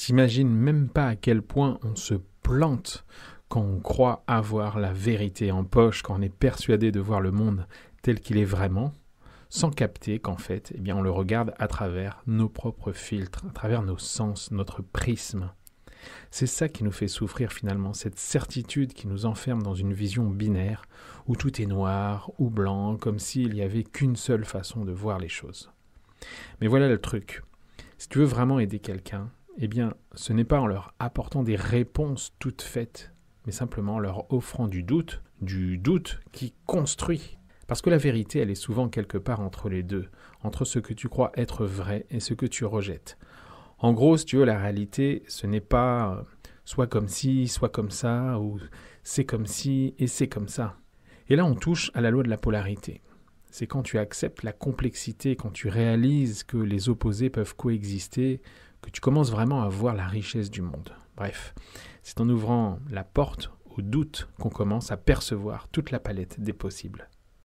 T'imagines même pas à quel point on se plante quand on croit avoir la vérité en poche, quand on est persuadé de voir le monde tel qu'il est vraiment, sans capter qu'en fait, eh bien, on le regarde à travers nos propres filtres, à travers nos sens, notre prisme. C'est ça qui nous fait souffrir finalement, cette certitude qui nous enferme dans une vision binaire où tout est noir ou blanc, comme s'il n'y avait qu'une seule façon de voir les choses. Mais voilà le truc. Si tu veux vraiment aider quelqu'un, eh bien, ce n'est pas en leur apportant des réponses toutes faites, mais simplement en leur offrant du doute, du doute qui construit. Parce que la vérité, elle est souvent quelque part entre les deux, entre ce que tu crois être vrai et ce que tu rejettes. En gros, tu veux, la réalité, ce n'est pas euh, soit comme si, soit comme ça, ou c'est comme si et c'est comme ça. Et là, on touche à la loi de la polarité. C'est quand tu acceptes la complexité, quand tu réalises que les opposés peuvent coexister, que tu commences vraiment à voir la richesse du monde. Bref, c'est en ouvrant la porte au doute qu'on commence à percevoir toute la palette des possibles.